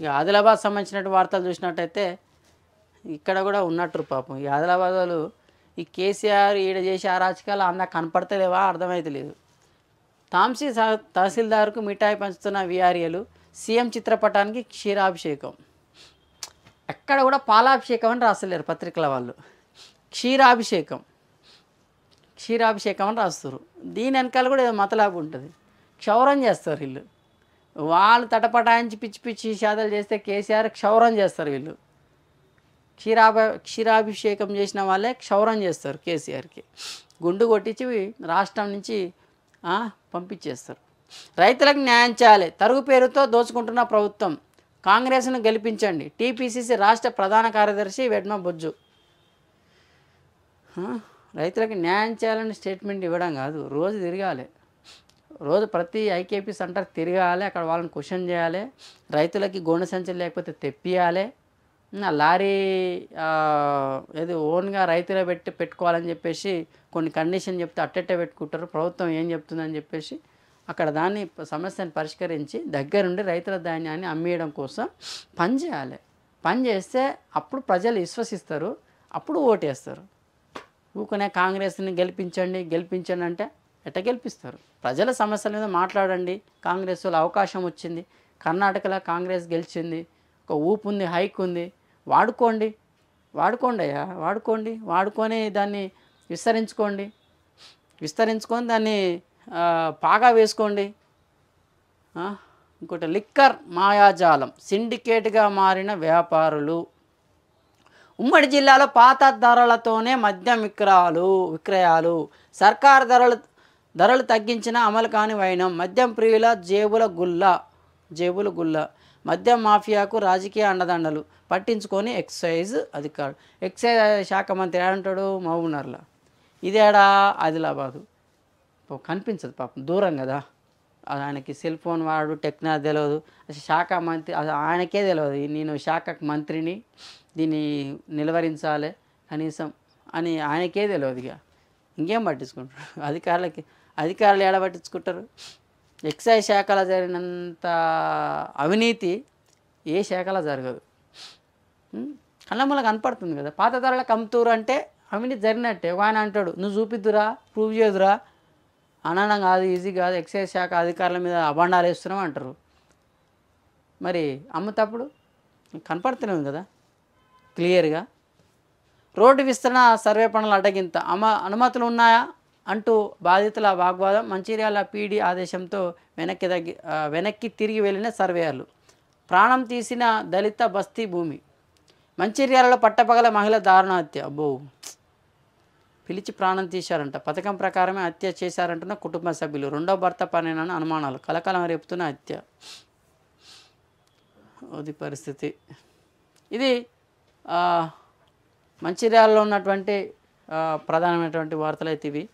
ఇక ఆదిలాబాద్ సంబంధించిన వార్తలు చూసినట్టయితే ఇక్కడ కూడా ఉన్నట్టు పాపం ఈ ఆదిలాబాద్ వాళ్ళు ఈ కేసీఆర్ ఈడ చేసే అరాచకాలు అందా కనపడతలేవా అర్థమైతలేదు తాంసీ తహసీల్దార్కు మిఠాయి పంచుతున్న విఆర్ఏలు సీఎం చిత్రపటానికి క్షీరాభిషేకం ఎక్కడ కూడా పాలాభిషేకం అని రాస్తలేరు పత్రికల వాళ్ళు క్షీరాభిషేకం క్షీరాభిషేకం అని రాస్తారు దీని వెనకాల కూడా ఏదో మతలాభం ఉంటుంది క్షౌరం చేస్తారు వీళ్ళు వాళ్ళు తటపటాయించి పిచ్చి పిచ్చి శాతలు చేస్తే కేసీఆర్ క్షౌరం చేస్తారు వీళ్ళు క్షీరాభ క్షీరాభిషేకం చేసిన వాళ్ళే క్షౌరం చేస్తారు కేసీఆర్కి గుండు కొట్టించి రాష్ట్రం నుంచి పంపించేస్తారు రైతులకు న్యాయం చేయాలి తరుగు పేరుతో దోచుకుంటున్న ప్రభుత్వం కాంగ్రెస్ను గెలిపించండి టీపీసీసీ రాష్ట్ర ప్రధాన కార్యదర్శి వెడ్మ బొజ్జు రైతులకు న్యాయం చేయాలని స్టేట్మెంట్ ఇవ్వడం కాదు రోజు తిరగాలి రోజు ప్రతి ఐకేపీ సెంటర్ తిరగాలి అక్కడ వాళ్ళని క్వశ్చన్ చేయాలి రైతులకి గోండు సంచులు లేకపోతే తెప్పియాలి లారీ ఏది ఓన్గా రైతులే పెట్టి పెట్టుకోవాలని చెప్పేసి కొన్ని కండిషన్ చెప్తే అట్టట్టే పెట్టుకుంటారు ప్రభుత్వం ఏం చెప్తుందని చెప్పేసి అక్కడ దాన్ని సమస్యను పరిష్కరించి దగ్గరుండి రైతుల ధాన్యాన్ని అమ్మేయడం కోసం పని చేయాలి పని చేస్తే అప్పుడు ప్రజలు విశ్వసిస్తారు అప్పుడు ఓటేస్తారు ఊకునే కాంగ్రెస్ని గెలిపించండి గెలిపించండి అంటే ఎట్ట గెలిపిస్తారు ప్రజల సమస్యల మీద మాట్లాడండి కాంగ్రెస్ వాళ్ళు అవకాశం వచ్చింది కర్ణాటకలో కాంగ్రెస్ గెలిచింది ఒక ఊపు ఉంది హైక్ ఉంది వాడుకోండి వాడుకోండి అయ్యా వాడుకోండి వాడుకొని దాన్ని విస్తరించుకోండి విస్తరించుకొని దాన్ని పాగా వేసుకోండి ఇంకోటి లిక్కర్ మాయాజాలం సిండికేట్గా మారిన వ్యాపారులు ఉమ్మడి జిల్లాలో పాత ధరలతోనే మద్యం విక్రయాలు విక్రయాలు సర్కారు ధరలు ధరలు తగ్గించిన అమలు కాని వైనం మద్యం ప్రియుల జేబుల గుల్ల జేబుల గుల్ల మద్యం మాఫియాకు రాజకీయ అండదండలు పట్టించుకొని ఎక్సైజ్ అధికారులు ఎక్సైజ్ శాఖ మంత్రి ఏడంటాడు మహబూబ్నర్లా ఇదేడా ఆదిలాబాదు కనిపించదు పాపం దూరం కదా ఆయనకి సెల్ ఫోన్ వాడు టెక్నాలజీ తెలియదు శాఖ మంత్రి ఆయనకే తెలియదు నేను శాఖ మంత్రిని దీన్ని నిలువరించాలి కనీసం అని ఆయనకే తెలియదు ఇక ఇంకేం పట్టించుకుంటాడు అధికారులకి అధికారులు ఏడ పట్టించుకుంటారు ఎక్సైజ్ శాఖలో జరిగినంత అవినీతి ఏ శాఖలో జరగదు కళ్ళమ్మల కనపడుతుంది కదా పాత ధరల కమ్తూరు అంటే అవినీతి జరిగినట్టే ఒక ఆయన అంటాడు నువ్వు చూపిద్దురా ప్రూవ్ చేయదురా అనడం కాదు ఈజీ కాదు ఎక్సైజ్ శాఖ అధికారుల మీద అభండాలు వేస్తున్నాం అంటారు మరి తప్పుడు కనపడుతున్నాం కదా క్లియర్గా రోడ్డు విస్తరణ సర్వే పనులు అడ్డగింత అమ అనుమతులు ఉన్నాయా అంటూ బాధితుల వాగ్వాదం మంచిర్యాల పీడీ ఆదేశంతో వెనక్కి తగ్గి వెనక్కి తిరిగి వెళ్ళిన సర్వేయర్లు ప్రాణం తీసిన దళిత బస్తీ భూమి మంచిర్యాలలో పట్టపగల మహిళ దారుణ హత్య అబ్బో పిలిచి ప్రాణం తీశారంట పథకం ప్రకారమే హత్య చేశారంటున్న కుటుంబ సభ్యులు రెండో భర్త పనేనని అనుమానాలు కలకలం రేపుతున్న హత్య అది పరిస్థితి ఇది మంచిర్యాలలో ఉన్నటువంటి ప్రధానమైనటువంటి వార్తలు అయితే ఇవి